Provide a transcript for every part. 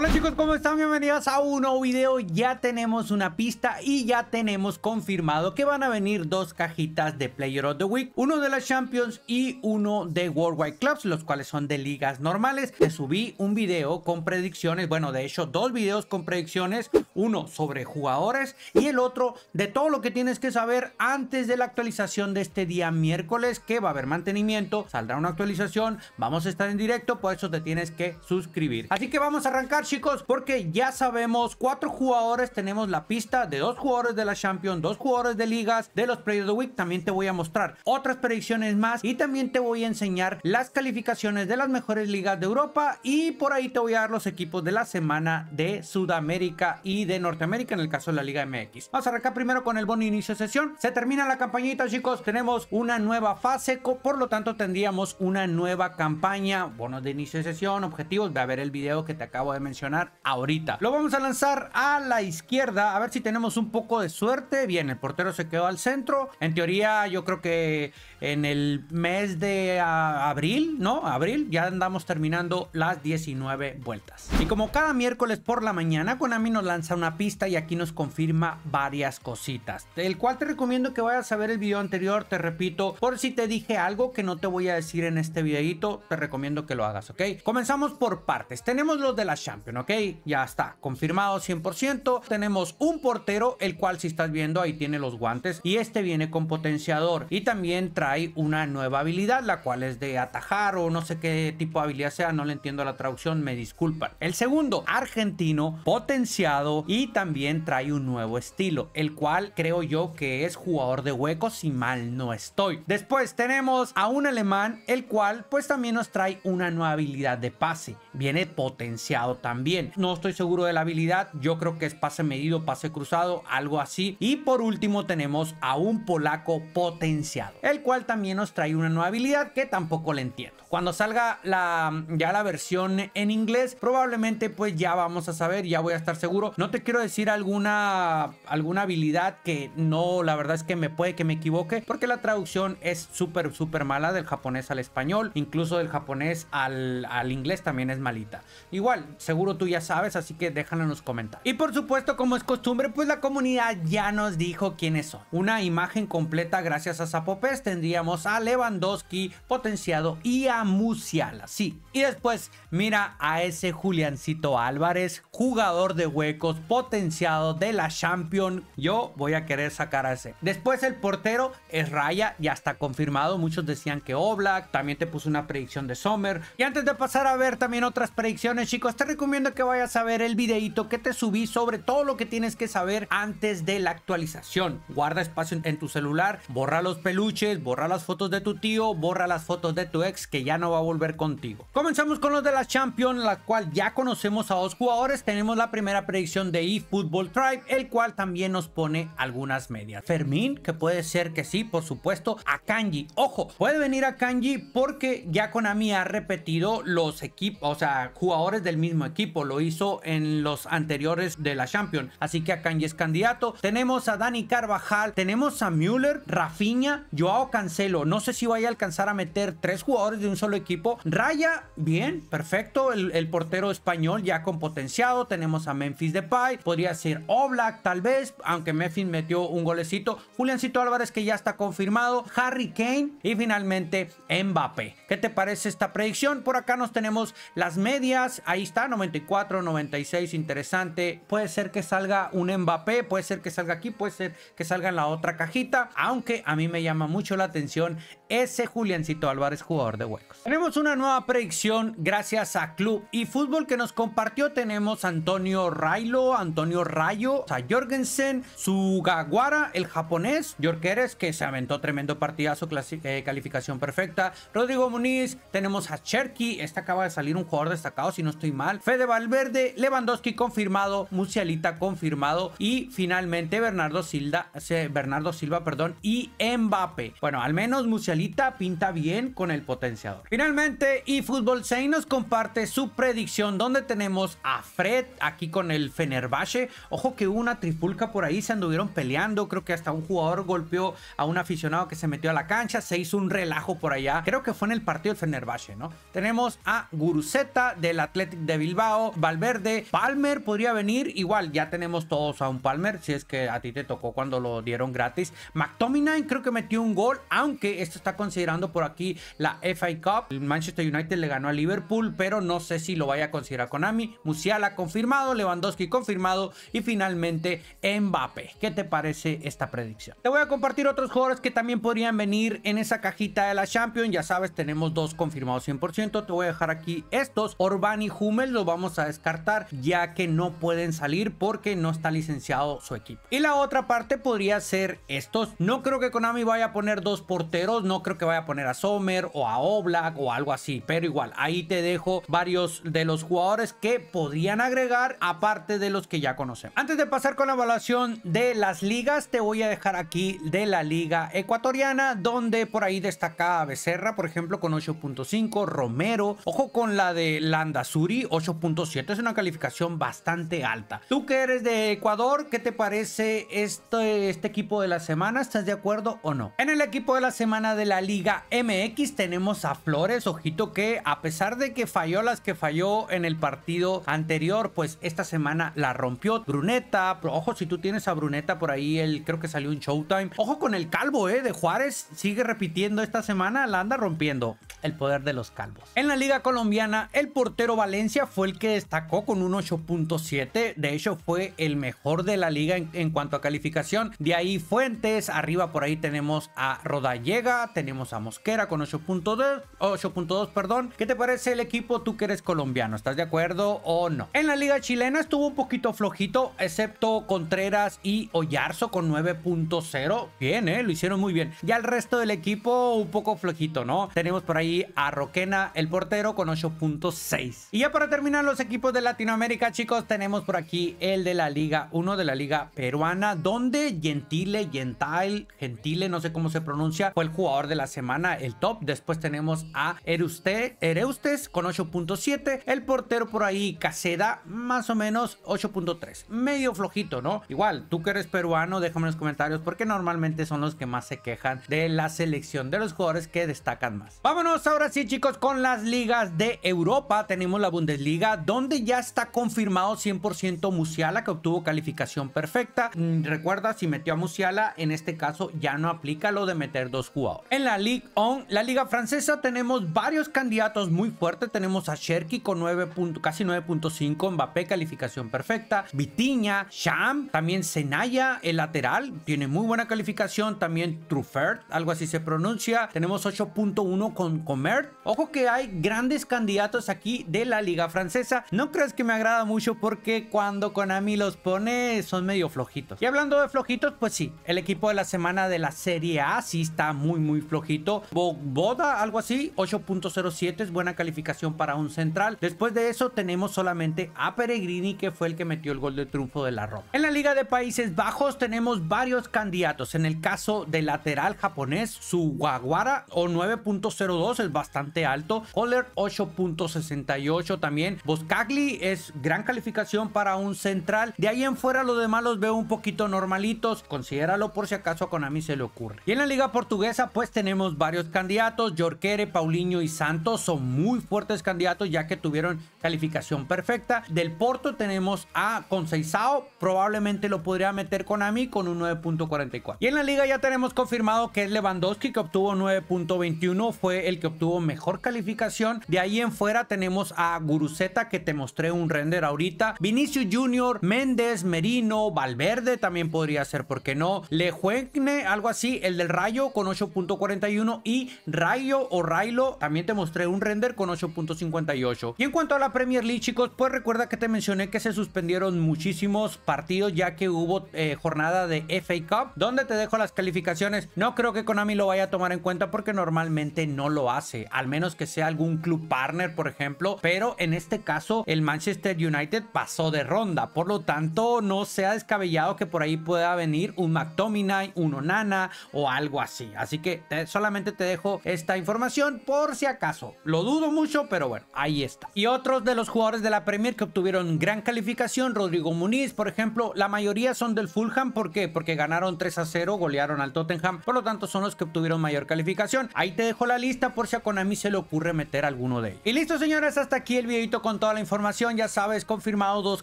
Hola chicos, ¿cómo están? Bienvenidos a un nuevo video. Ya tenemos una pista y ya tenemos confirmado que van a venir dos cajitas de Player of the Week. Uno de las Champions y uno de Worldwide Clubs, los cuales son de ligas normales. Te subí un video con predicciones, bueno, de hecho dos videos con predicciones. Uno sobre jugadores y el otro de todo lo que tienes que saber antes de la actualización de este día miércoles, que va a haber mantenimiento, saldrá una actualización, vamos a estar en directo, por eso te tienes que suscribir. Así que vamos a arrancar chicos, porque ya sabemos, cuatro jugadores tenemos la pista de dos jugadores de la Champions, dos jugadores de ligas, de los Players of the Week. También te voy a mostrar otras predicciones más y también te voy a enseñar las calificaciones de las mejores ligas de Europa y por ahí te voy a dar los equipos de la semana de Sudamérica y de Norteamérica en el caso de la Liga MX. Vamos a arrancar primero con el bono inicio de sesión. Se termina la campañita, chicos. Tenemos una nueva fase, por lo tanto tendríamos una nueva campaña, bonos de inicio de sesión, objetivos. Ve a ver el video que te acabo de mencionar ahorita. Lo vamos a lanzar a la izquierda, a ver si tenemos un poco de suerte. Bien, el portero se quedó al centro. En teoría, yo creo que en el mes de abril, ¿no? Abril, ya andamos terminando las 19 vueltas. Y como cada miércoles por la mañana, Konami nos lanza una pista y aquí nos confirma varias cositas. El cual te recomiendo que vayas a ver el video anterior, te repito, por si te dije algo que no te voy a decir en este videito, te recomiendo que lo hagas, ¿ok? Comenzamos por partes. Tenemos los de la Champions. ¿ok? Ya está, confirmado 100%. Tenemos un portero, el cual si estás viendo ahí tiene los guantes y este viene con potenciador y también trae una nueva habilidad, la cual es de atajar o no sé qué tipo de habilidad sea, no le entiendo la traducción, me disculpan. El segundo, argentino, potenciado y también trae un nuevo estilo, el cual creo yo que es jugador de huecos si mal no estoy. Después tenemos a un alemán, el cual pues también nos trae una nueva habilidad de pase, viene potenciado también también. No estoy seguro de la habilidad, yo creo que es pase medido, pase cruzado, algo así. Y por último tenemos a un polaco potenciado, el cual también nos trae una nueva habilidad que tampoco le entiendo. Cuando salga la, ya la versión en inglés, probablemente pues ya vamos a saber, ya voy a estar seguro. No te quiero decir alguna, alguna habilidad que no, la verdad es que me puede que me equivoque, porque la traducción es súper, súper mala del japonés al español, incluso del japonés al, al inglés también es malita. Igual, seguro seguro tú ya sabes, así que déjalo en los comentarios. Y por supuesto, como es costumbre, pues la comunidad ya nos dijo quiénes son. Una imagen completa gracias a Zapopes tendríamos a Lewandowski potenciado y a Musiala, sí. Y después, mira a ese Juliancito Álvarez, jugador de huecos, potenciado de la Champion. Yo voy a querer sacar a ese. Después el portero es Raya, ya está confirmado. Muchos decían que Oblak, también te puse una predicción de Sommer. Y antes de pasar a ver también otras predicciones, chicos, te recomiendo recomiendo que vayas a ver el videito que te subí sobre todo lo que tienes que saber antes de la actualización. Guarda espacio en tu celular, borra los peluches, borra las fotos de tu tío, borra las fotos de tu ex que ya no va a volver contigo. Comenzamos con los de la Champions, la cual ya conocemos a dos jugadores. Tenemos la primera predicción de eFootball Tribe, el cual también nos pone algunas medias. Fermín, que puede ser que sí, por supuesto, a Kanji. Ojo, puede venir a Kanji porque ya con Konami ha repetido los equipos, o sea, jugadores del mismo equipo lo hizo en los anteriores de la Champions, así que acá es candidato. Tenemos a Dani Carvajal, tenemos a Müller, Rafinha, Joao Cancelo, no sé si vaya a alcanzar a meter tres jugadores de un solo equipo. Raya, bien, perfecto, el, portero español ya con potenciado, tenemos a Memphis Depay, podría ser Oblak tal vez, aunque Memphis metió un golecito, Juliancito Álvarez que ya está confirmado, Harry Kane y finalmente Mbappé. ¿Qué te parece esta predicción? Por acá nos tenemos las medias, ahí está, me 94, 96, interesante. Puede ser que salga un Mbappé, puede ser que salga aquí, puede ser que salga en la otra cajita. Aunque a mí me llama mucho la atención ese Juliancito Álvarez, jugador de huecos. Tenemos una nueva predicción gracias a Club y Fútbol que nos compartió. Tenemos Antonio Railo, Antonio Rayo, a Jorgensen, Sugawara, el japonés, Jorqueres que se aventó tremendo partidazo, eh, calificación perfecta. Rodrigo Muniz, tenemos a Cherky, este acaba de salir un jugador destacado, si no estoy mal. Fede de Valverde, Lewandowski confirmado, Musialita confirmado y finalmente Bernardo Silva, Bernardo Silva, perdón, y Mbappé. Bueno, al menos Musialita pinta bien con el potenciador. Finalmente, y Fútbol 6 nos comparte su predicción donde tenemos a Fred aquí con el Fenerbahce. Ojo que hubo una tripulca por ahí, se anduvieron peleando, creo que hasta un jugador golpeó a un aficionado que se metió a la cancha, se hizo un relajo por allá. Creo que fue en el partido del Fenerbahce, ¿no? Tenemos a Guruseta del Athletic de Bilbao Valverde, Palmer podría venir, igual ya tenemos todos a un Palmer, si es que a ti te tocó cuando lo dieron gratis. McTominay creo que metió un gol, aunque esto está considerando por aquí la FI Cup. El Manchester United le ganó a Liverpool, pero no sé si lo vaya a considerar Konami. Musiala confirmado, Lewandowski confirmado y finalmente Mbappé. ¿Qué te parece esta predicción? Te voy a compartir otros jugadores que también podrían venir en esa cajita de la Champions. Ya sabes, tenemos dos confirmados 100%. Te voy a dejar aquí estos. Orbán y Hummel vamos a descartar ya que no pueden salir porque no está licenciado su equipo. Y la otra parte podría ser estos. No creo que Konami vaya a poner dos porteros, no creo que vaya a poner a Sommer o a Oblak o algo así, pero igual ahí te dejo varios de los jugadores que podrían agregar aparte de los que ya conocemos. Antes de pasar con la evaluación de las ligas, te voy a dejar aquí de la liga ecuatoriana donde por ahí destaca Becerra, por ejemplo, con 8.5, Romero, ojo con la de Landazuri, 8 7 Es una calificación bastante alta. Tú que eres de Ecuador, ¿qué te parece este, este equipo de la semana? ¿Estás de acuerdo o no? En el equipo de la semana de la Liga MX tenemos a Flores. Ojito que a pesar de que falló las que falló en el partido anterior, pues esta semana la rompió. Bruneta, ojo si tú tienes a Bruneta por ahí, él creo que salió un Showtime. Ojo con el calvo, ¿eh? De Juárez sigue repitiendo esta semana, la anda rompiendo. El poder de los calvos. En la Liga Colombiana, el portero Valencia fue que destacó con un 8.7. De hecho, fue el mejor de la liga en, cuanto a calificación. De ahí Fuentes, arriba por ahí tenemos a Rodallega, tenemos a Mosquera con 8.2, 8.2 perdón. ¿Qué te parece el equipo tú que eres colombiano? ¿Estás de acuerdo o no? En la liga chilena estuvo un poquito flojito, excepto Contreras y Oyarzo con 9.0. Bien, ¿eh? Lo hicieron muy bien. Ya el resto del equipo un poco flojito, ¿no? Tenemos por ahí a Roquena, el portero, con 8.6. Y ya para terminar, los equipos de Latinoamérica, chicos, tenemos por aquí el de la Liga, 1, de la Liga Peruana, donde Gentile, Gentile, Gentile, no sé cómo se pronuncia, fue el jugador de la semana, el top. Después tenemos a Ereustes con 8.7, el portero por ahí, Caseda, más o menos 8.3. Medio flojito, ¿no? Igual, tú que eres peruano, déjame en los comentarios porque normalmente son los que más se quejan de la selección de los jugadores que destacan más. Vámonos ahora sí, chicos, con las ligas de Europa. Tenemos la Bundesliga donde ya está confirmado 100% Musiala que obtuvo calificación perfecta. Mm, recuerda, si metió a Musiala, en este caso ya no aplica lo de meter dos jugadores. En la Ligue 1, la liga francesa, tenemos varios candidatos muy fuertes. Tenemos a Sherky con 9 casi 9.5, Mbappé calificación perfecta, Vitiña, Cham también Senaya, el lateral, tiene muy buena calificación, también Truffert, algo así se pronuncia. Tenemos 8.1 con Comert. Ojo que hay grandes candidatos aquí de la liga francesa no crees que me agrada mucho porque cuando Konami los pone son medio flojitos. Y hablando de flojitos, pues sí, el equipo de la semana de la Serie A sí está muy muy flojito. Boda, algo así, 8.07 es buena calificación para un central. Después de eso tenemos solamente a Peregrini que fue el que metió el gol de triunfo de la Roma. En la Liga de Países Bajos tenemos varios candidatos. En el caso del lateral japonés, su Guaguara o 9.02 es bastante alto. oler 8.68 también Boscagli es gran calificación para un central. De ahí en fuera los demás los veo un poquito normalitos. Considéralo por si acaso a Konami se le ocurre. Y en la liga portuguesa pues tenemos varios candidatos. Jorquere, Paulinho y Santos son muy fuertes candidatos ya que tuvieron calificación perfecta. Del Porto tenemos a Conceizao. Probablemente lo podría meter con Konami con un 9.44. Y en la liga ya tenemos confirmado que es Lewandowski que obtuvo 9.21. Fue el que obtuvo mejor calificación. De ahí en fuera tenemos a Guruseta que te mostré un render ahorita. Vinicius Jr, Méndez, Merino, Valverde también podría ser, ¿por qué no? Lejuegne, algo así, el del Rayo con 8.41 y Rayo o Raylo también te mostré un render con 8.58. Y en cuanto a la Premier League, chicos, pues recuerda que te mencioné que se suspendieron muchísimos partidos ya que hubo eh, jornada de FA Cup, donde te dejo las calificaciones. No creo que Konami lo vaya a tomar en cuenta porque normalmente no lo hace, al menos que sea algún club partner, por ejemplo, pero en este caso caso, el Manchester United pasó de ronda. Por lo tanto, no se ha descabellado que por ahí pueda venir un McTominay, un Onana o algo así. Así que solamente te dejo esta información por si acaso. Lo dudo mucho, pero bueno, ahí está. Y otros de los jugadores de la Premier que obtuvieron gran calificación, Rodrigo Muniz, por ejemplo, la mayoría son del Fulham. ¿Por qué? Porque ganaron 3 a 0, golearon al Tottenham. Por lo tanto, son los que obtuvieron mayor calificación. Ahí te dejo la lista por si a Konami se le ocurre meter alguno de ellos. Y listo, señores, hasta aquí el videito con toda la información, ya sabes, confirmado dos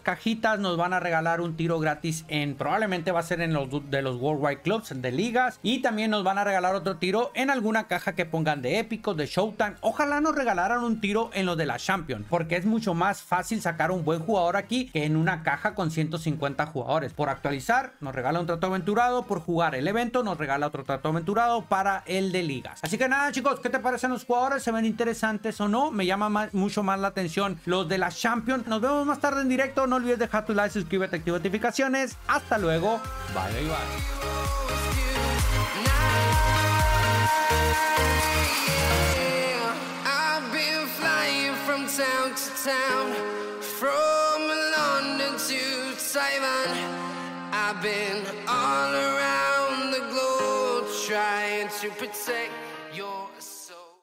cajitas, nos van a regalar un tiro gratis en, probablemente va a ser en los de los Worldwide Clubs, de ligas, y también nos van a regalar otro tiro en alguna caja que pongan de épicos, de Showtime, ojalá nos regalaran un tiro en los de la Champions, porque es mucho más fácil sacar un buen jugador aquí que en una caja con 150 jugadores. Por actualizar, nos regala un trato aventurado, por jugar el evento, nos regala otro trato aventurado para el de ligas. Así que nada chicos, ¿qué te parecen los jugadores? ¿Se ven interesantes o no? Me llama mucho más la atención los los de la Champions. Nos vemos más tarde en directo. No olvides dejar tu like, suscríbete, activa notificaciones. Hasta luego. Bye, bye. I've been all around the globe trying to protect your